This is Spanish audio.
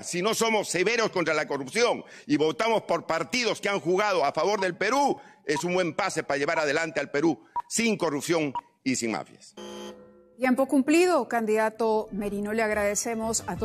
Si no somos severos contra la corrupción y votamos por partidos que han jugado a favor del Perú, es un buen pase para llevar adelante al Perú sin corrupción y sin mafias. Tiempo cumplido, candidato Merino, le agradecemos a todos.